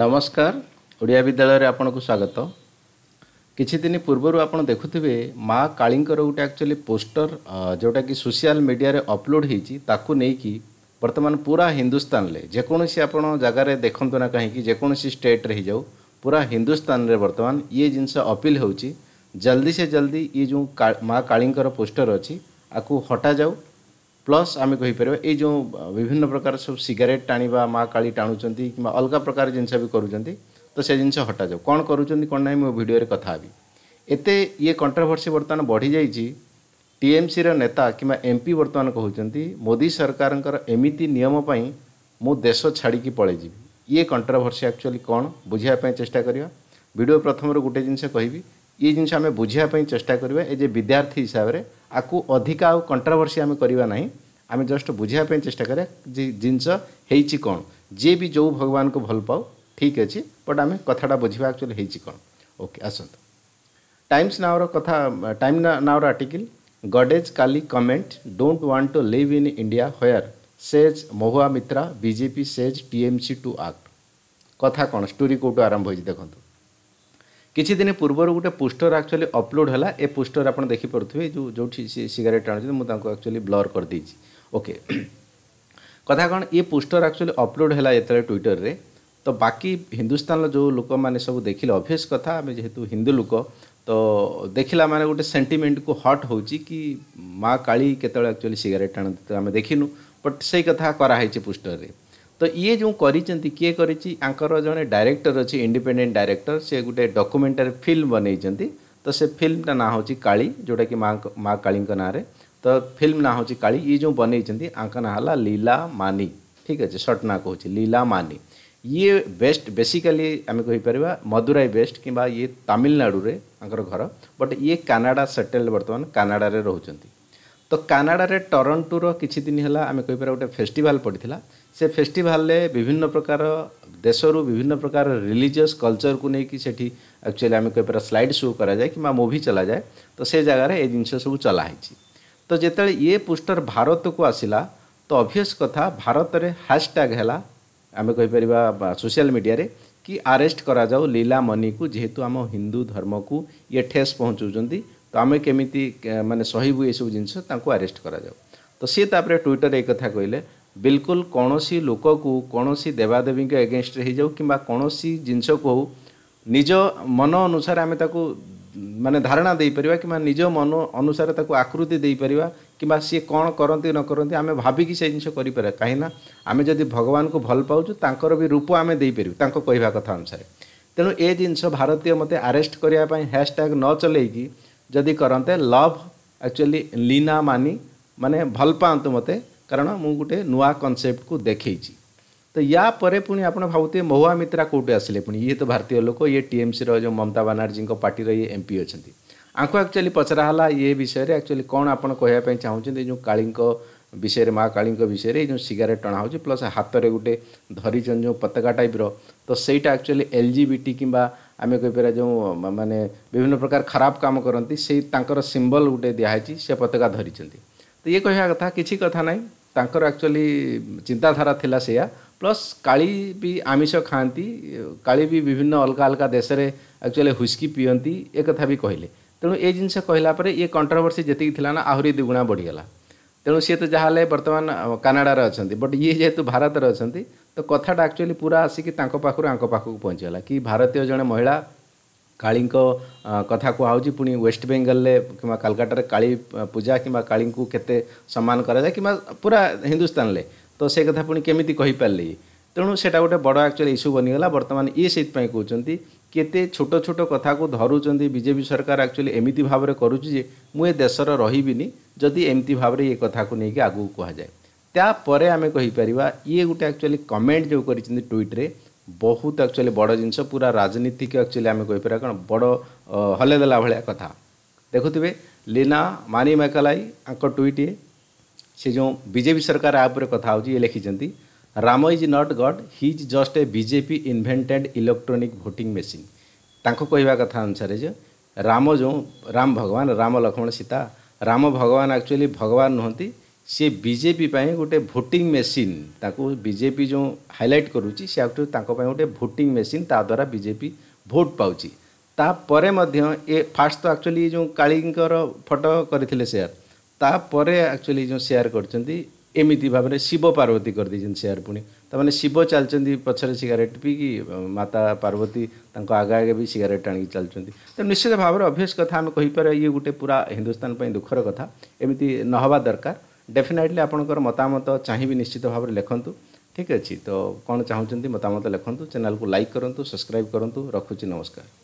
ନମସ୍କାର ଓଡ଼ିଆ ବିଦ୍ୟାଳୟରେ ଆପଣଙ୍କୁ ସ୍ୱାଗତ କିଛି ଦିନ ପୂର୍ବରୁ ଆପଣ ଦେଖୁଥିବେ ମା କାଳୀଙ୍କର ଗୋଟେ ଆକ୍ଚୁଆଲି ପୋଷ୍ଟର ଯେଉଁଟାକି ସୋସିଆଲ ମିଡ଼ିଆରେ ଅପଲୋଡ଼ ହେଇଛି ତାକୁ ନେଇକି ବର୍ତ୍ତମାନ ପୁରା ହିନ୍ଦୁସ୍ତାନରେ ଯେକୌଣସି ଆପଣ ଜାଗାରେ ଦେଖନ୍ତୁ ନା କାହିଁକି ଯେକୌଣସି ଷ୍ଟେଟ୍ରେ ହେଇଯାଉ ପୁରା ହିନ୍ଦୁସ୍ତାନରେ ବର୍ତ୍ତମାନ ଇଏ ଜିନିଷ ଅପିଲ୍ ହେଉଛି ଜଲ୍ଦି ସେ ଜଲ୍ଦି ଇଏ ଯେଉଁ ମା କାଳୀଙ୍କର ପୋଷ୍ଟର ଅଛି ଆକୁ ହଟାଯାଉ ପ୍ଲସ୍ ଆମେ କହିପାରିବା ଏଇ ଯେଉଁ ବିଭିନ୍ନ ପ୍ରକାର ସବୁ ସିଗାରେଟ୍ ଟାଣିବା ମା କାଳି ଟାଣୁଛନ୍ତି କିମ୍ବା ଅଲଗା ପ୍ରକାର ଜିନିଷ ବି କରୁଛନ୍ତି ତ ସେ ଜିନିଷ ହଟାଯାଉ କ'ଣ କରୁଛନ୍ତି କ'ଣ ନାହିଁ ମୁଁ ଭିଡ଼ିଓରେ କଥା ହେବି ଏତେ ଇଏ କଣ୍ଟ୍ରୋଭର୍ସି ବର୍ତ୍ତମାନ ବଢ଼ିଯାଇଛି ଟିଏମ୍ସିର ନେତା କିମ୍ବା ଏମ୍ପି ବର୍ତ୍ତମାନ କହୁଛନ୍ତି ମୋଦି ସରକାରଙ୍କର ଏମିତି ନିୟମ ପାଇଁ ମୁଁ ଦେଶ ଛାଡ଼ିକି ପଳାଇ ଯିବି ଇଏ କଣ୍ଟ୍ରୋଭର୍ସି ଆକ୍ଚୁଆଲି କ'ଣ ବୁଝିବା ପାଇଁ ଚେଷ୍ଟା କରିବା ଭିଡ଼ିଓ ପ୍ରଥମରୁ ଗୋଟେ ଜିନିଷ କହିବି ଇଏ ଜିନିଷ ଆମେ ବୁଝିବା ପାଇଁ ଚେଷ୍ଟା କରିବା ଏ ଯେ ବିଦ୍ୟାର୍ଥୀ ହିସାବରେ ଆକୁ ଅଧିକା ଆଉ କଣ୍ଟ୍ରାଭର୍ସି ଆମେ କରିବା ନାହିଁ ଆମେ ଜଷ୍ଟ ବୁଝିବା ପାଇଁ ଚେଷ୍ଟା କରିବା ଯେ ଜିନିଷ ହେଇଛି କ'ଣ ଯିଏ ବି ଯେଉଁ ଭଗବାନଙ୍କୁ ଭଲ ପାଉ ଠିକ୍ ଅଛି ବଟ୍ ଆମେ କଥାଟା ବୁଝିବା ଆକ୍ଚୁଆଲି ହେଇଛି କ'ଣ ଓକେ ଆସନ୍ତୁ ଟାଇମ୍ସ ନାଓର କଥା time ନାଓର article goddess Kali comment don't want to live in India where says Mahua Moitra BJP says TMC to act କଥା କ'ଣ ଷ୍ଟୋରି କେଉଁଠୁ ଆରମ୍ଭ ହୋଇଛି ଦେଖନ୍ତୁ କିଛି ଦିନ ପୂର୍ବରୁ ଗୋଟେ ପୋଷ୍ଟର ଆକ୍ଚୁଆଲି ଅପଲୋଡ଼ ହେଲା ଏ ପୋଷ୍ଟର ଆପଣ ଦେଖିପାରୁଥିବେ ଯେଉଁ ଯେଉଁଠି ସେ ସିଗାରେଟ୍ ଟାଣୁଛନ୍ତି ମୁଁ ତାଙ୍କୁ ଆକ୍ଚୁଆଲି ବ୍ଲର୍ କରିଦେଇଛି ଓକେ କଥା କ'ଣ ଏ ପୋଷ୍ଟର ଆକ୍ଚୁଆଲି ଅପଲୋଡ଼ ହେଲା ଯେତେବେଳେ ଟ୍ୱିଟରରେ ତ ବାକି ହିନ୍ଦୁସ୍ତାନର ଯେଉଁ ଲୋକମାନେ ସବୁ ଦେଖିଲେ ଅଭିୟସ୍ କଥା ଆମେ ଯେହେତୁ ହିନ୍ଦୁ ଲୋକ ତ ଦେଖିଲା ମାନେ ଗୋଟେ ସେଣ୍ଟିମେଣ୍ଟକୁ ହଟ୍ ହେଉଛି କି ମା କାଳୀ କେତେବେଳେ ଆକ୍ଚୁଆଲି ସିଗାରେଟ୍ ଟାଣନ୍ତି ତ ଆମେ ଦେଖିନୁ ବଟ୍ ସେଇ କଥା କରାହେଇଛି ପୋଷ୍ଟରରେ ତ ଇଏ ଯେଉଁ କରିଛନ୍ତି କିଏ କରିଛି ଆଙ୍କର ଜଣେ ଡାଇରେକ୍ଟର ଅଛି ଇଣ୍ଡିପେଣ୍ଡେଣ୍ଟ ଡାଇରେକ୍ଟର ସେ ଗୋଟେ ଡକୁମେଣ୍ଟାରୀ ଫିଲ୍ମ ବନେଇଛନ୍ତି ତ ସେ ଫିଲ୍ମଟା ନାଁ ହେଉଛି କାଳି ଯେଉଁଟାକି ମା ମା କାଳୀଙ୍କ ନାଁରେ ତ ଫିଲ୍ମ ନାଁ ହେଉଛି କାଳି ଇଏ ଯେଉଁ ବନେଇଛନ୍ତି ଆଙ୍କ ନାଁ ହେଲା ଲୀଲା ମାନି ଠିକ୍ ଅଛି ସର୍ଟ ନାଁ କହୁଛି ଲୀଲା ମାନି ଇଏ ବେଷ୍ଟ ବେସିକାଲି ଆମେ କହିପାରିବା ମଦୁରାଇ ବେଷ୍ଟ କିମ୍ବା ଇଏ ତାମିଲନାଡ଼ୁରେ ତାଙ୍କର ଘର ବଟ୍ ଇଏ କାନାଡ଼ା ସେଟେଲ୍ଡ ବର୍ତ୍ତମାନ କାନାଡ଼ାରେ ରହୁଛନ୍ତି ତ କାନାଡ଼ାରେ ଟରଣ୍ଟୋର କିଛି ଦିନ ହେଲା ଆମେ କହିପାରିବା ଗୋଟେ ଫେଷ୍ଟିଭାଲ୍ ପଡ଼ିଥିଲା ସେ ଫେଷ୍ଟିଭାଲରେ ବିଭିନ୍ନ ପ୍ରକାର ଦେଶରୁ ବିଭିନ୍ନ ପ୍ରକାର ରିଲିଜିୟସ୍ କଲଚରକୁ ନେଇକି ସେଠି ଆକ୍ଚୁଆଲି ଆମେ କହିପାରିବା ସ୍ଲାଇଡ଼ ସୋ କରାଯାଏ କିମ୍ବା ମୁଭି ଚଲାଯାଏ ତ ସେ ଜାଗାରେ ଏ ଜିନିଷ ସବୁ ଚଲା ହେଇଛି ତ ଯେତେବେଳେ ଇଏ ପୋଷ୍ଟର ଭାରତକୁ ଆସିଲା ତ ଅଭିୟସ୍ କଥା ଭାରତରେ ହ୍ୟାସ୍ଟ୍ୟାଗ୍ ହେଲା ଆମେ କହିପାରିବା ସୋସିଆଲ୍ ମିଡ଼ିଆରେ କି ଆରେଷ୍ଟ କରାଯାଉ ଲୀଲା ମନିକୁ ଯେହେତୁ ଆମ ହିନ୍ଦୁ ଧର୍ମକୁ ଇଏ ଠେସ୍ ପହଞ୍ଚାଉଛନ୍ତି ତ ଆମେ କେମିତି ମାନେ ସହିବୁ ଏସବୁ ଜିନିଷ ତାଙ୍କୁ ଆରେଷ୍ଟ କରାଯାଉ ତ ସିଏ ତାପରେ ଟ୍ୱିଟର ଏଇ କଥା କହିଲେ ବିଲକୁଲ କୌଣସି ଲୋକକୁ କୌଣସି ଦେବାଦେବୀଙ୍କ ଏଗେନଷ୍ଟରେ ହେଇଯାଉ କିମ୍ବା କୌଣସି ଜିନିଷକୁ ହଉ ନିଜ ମନ ଅନୁସାରେ ଆମେ ତାକୁ ମାନେ ଧାରଣା ଦେଇପାରିବା କିମ୍ବା ନିଜ ମନ ଅନୁସାରେ ତାକୁ ଆକୃତି ଦେଇପାରିବା କିମ୍ବା ସିଏ କ'ଣ କରନ୍ତି ନ କରନ୍ତି ଆମେ ଭାବିକି ସେ ଜିନିଷ କରିପାରିବା କାହିଁକିନା ଆମେ ଯଦି ଭଗବାନଙ୍କୁ ଭଲ ପାଉଛୁ ତାଙ୍କର ବି ରୂପ ଆମେ ଦେଇପାରିବୁ ତାଙ୍କ କହିବା କଥା ଅନୁସାରେ ତେଣୁ ଏ ଜିନିଷ ଭାରତୀୟ ମୋତେ ଆରେଷ୍ଟ କରିବା ପାଇଁ ହ୍ୟାସ୍ଟ୍ୟାଗ୍ ନ ଚଲେଇକି ଯଦି କରନ୍ତେ ଲଭ୍ ଆକ୍ଚୁଆଲି ଲୀନା ମାନି ମାନେ ଭଲ ପାଆନ୍ତୁ ମୋତେ कारण मुझे नुआ कनसेप्ट को देखी तो या परे पुणी आप भावते महुआ मित्रा कौटे आसे पुणी ये तो भारतीय लोक ये टीएमसी रो ममता बानाजी पार्टी ये एमपी अच्छा आपको एक्चुअली पचराला ये विषय में एक्चुअली कौन आप कहवाई जो काली विषय में माँ काली विषय में जो सिगारेट टणा हो प्लस हाथ में गोटे धरी जो पता टाइप रो से actually L G B T कि आम कही कहपर जो मानने विभिन्न प्रकार खराब कम करती सिंबल गोटे दिखाई से पता धरी ତ ଇଏ କହିବା କଥା କିଛି କଥା ନାହିଁ ତାଙ୍କର ଆକ୍ଚୁଆଲି ଚିନ୍ତାଧାରା ଥିଲା ସେୟା ପ୍ଲସ୍ କାଳି ବି ଆମିଷ ଖାଆନ୍ତି କାଳି ବି ବିଭିନ୍ନ ଅଲଗା ଅଲଗା ଦେଶରେ ଆକ୍ଚୁଆଲି ହୁଇସ୍କି ପିଅନ୍ତି ଏ କଥା ବି କହିଲେ ତେଣୁ ଏ ଜିନିଷ କହିଲା ପରେ ଇଏ କଣ୍ଟ୍ରୋଭର୍ସି ଯେତିକି ଥିଲା ନା ଆହୁରି ଦୁଗୁଣା ବଢ଼ିଗଲା ତେଣୁ ସିଏ ତ ଯାହା ହେଲେ ବର୍ତ୍ତମାନ କାନାଡ଼ାରେ ଅଛନ୍ତି ବଟ୍ ଇଏ ଯେହେତୁ ଭାରତରେ ଅଛନ୍ତି ତ କଥାଟା ଆକ୍ଚୁଆଲି ପୁରା ଆସିକି ତାଙ୍କ ପାଖରୁ ଆଙ୍କ ପାଖକୁ ପହଞ୍ଚିଗଲା କି ଭାରତୀୟ ଜଣେ ମହିଳା କାଳୀଙ୍କ କଥା କୁହାହେଉଛି ପୁଣି ୱେଷ୍ଟବେଙ୍ଗଲରେ କିମ୍ବା କାଲକାଟାରେ କାଳୀ ପୂଜା କିମ୍ବା କାଳୀଙ୍କୁ କେତେ ସମ୍ମାନ କରାଯାଏ କିମ୍ବା ପୁରା ହିନ୍ଦୁସ୍ତାନରେ ତ ସେ କଥା ପୁଣି କେମିତି କହିପାରିଲେ ତେଣୁ ସେଇଟା ଗୋଟେ ବଡ଼ ଆକ୍ଚୁଆଲି ଇସ୍ୟୁ ବନିଗଲା ବର୍ତ୍ତମାନ ଇଏ ସେଇଥିପାଇଁ କହୁଛନ୍ତି କେତେ ଛୋଟ ଛୋଟ କଥାକୁ ଧରୁଛନ୍ତି ବିଜେପି ସରକାର ଆକ୍ଚୁଆଲି ଏମିତି ଭାବରେ କରୁଛି ଯେ ମୁଁ ଏ ଦେଶର ରହିବିନି ଯଦି ଏମିତି ଭାବରେ ଏ କଥାକୁ ନେଇକି ଆଗକୁ କୁହାଯାଏ ତାପରେ ଆମେ କହିପାରିବା ଇଏ ଗୋଟେ ଆକ୍ଚୁଆଲି କମେଣ୍ଟ ଯେଉଁ କରିଛନ୍ତି ଟ୍ୱିଟ୍ରେ ବହୁତ ଆକ୍ଚୁଆଲି ବଡ଼ ଜିନିଷ ପୁରା ରାଜନୀତିକୁ ଆକ୍ଚୁଆଲି ଆମେ କହିପାରିବା କ'ଣ ବଡ଼ ହଲେଇଦେଲା ଭଳିଆ କଥା ଦେଖୁଥିବେ ଲୀନା ମାନି ମେକାଲାଇ ଆଙ୍କ ଟୁଇଟ୍ ସେ ଯେଉଁ ବିଜେପି ସରକାର ଆ ଉପରେ କଥା ହେଉଛି ଇଏ ଲେଖିଛନ୍ତି Ram is not god he is just a BJP invented electronic voting machine ତାଙ୍କ କହିବା କଥା ଅନୁସାରେ ଯେ ରାମ ଯେଉଁ ରାମ ଭଗବାନ ରାମ ଲକ୍ଷ୍ମଣ ସୀତା ରାମ ଭଗବାନ ଆକ୍ଚୁଆଲି ଭଗବାନ ନୁହନ୍ତି ସେ ବିଜେପି ପାଇଁ ଗୋଟେ ଭୋଟିଂ ମେସିନ୍ ତାକୁ ବିଜେପି ଯେଉଁ ହାଇଲାଇଟ୍ କରୁଛି ସେ ଆକ୍ଚୁଆଲି ତାଙ୍କ ପାଇଁ ଗୋଟେ ଭୋଟିଂ ମେସିନ୍ ତା ଦ୍ୱାରା ବିଜେପି ଭୋଟ୍ ପାଉଛି ତାପରେ ମଧ୍ୟ ଏ ଫାର୍ଷ୍ଟ ତ ଆକ୍ଚୁଆଲି ଯେଉଁ କାଳିଙ୍କର ଫଟୋ କରିଥିଲେ ସେୟାର ତାପରେ ଆକ୍ଚୁଆଲି ଯେଉଁ ସେୟାର କରିଛନ୍ତି ଏମିତି ଭାବରେ ଶିବ ପାର୍ବତୀ କରିଦେଇଛନ୍ତି ସେୟାର ପୁଣି ତାମାନେ ଶିବ ଚାଲିଛନ୍ତି ପଛରେ ସିଗାରେଟ୍ ପିଇକି ମାତା ପାର୍ବତୀ ତାଙ୍କ ଆଗେ ଆଗେ ବି ସିଗାରେଟ୍ ଆଣିକି ଚାଲିଛନ୍ତି ତେଣୁ ନିଶ୍ଚିତ ଭାବରେ ଅଭ୍ୟାସ କଥା ଆମେ କହିପାରିବା ଇଏ ଗୋଟେ ପୁରା ହିନ୍ଦୁସ୍ତାନ ପାଇଁ ଦୁଃଖର କଥା ଏମିତି ନ ହେବା ଦରକାର ଡେଫିନାଇଟଲି ଆପଣଙ୍କର ମତାମତ ଚାହିଁବି ନିଶ୍ଚିତ ଭାବରେ ଲେଖନ୍ତୁ ଠିକ୍ ଅଛି ତ କ'ଣ ଚାହୁଁଛନ୍ତି ମତାମତ ଲେଖନ୍ତୁ ଚ୍ୟାନେଲ୍କୁ ଲାଇକ୍ କରନ୍ତୁ ସବସ୍କ୍ରାଇବ୍ କରନ୍ତୁ ରଖୁଛି ନମସ୍କାର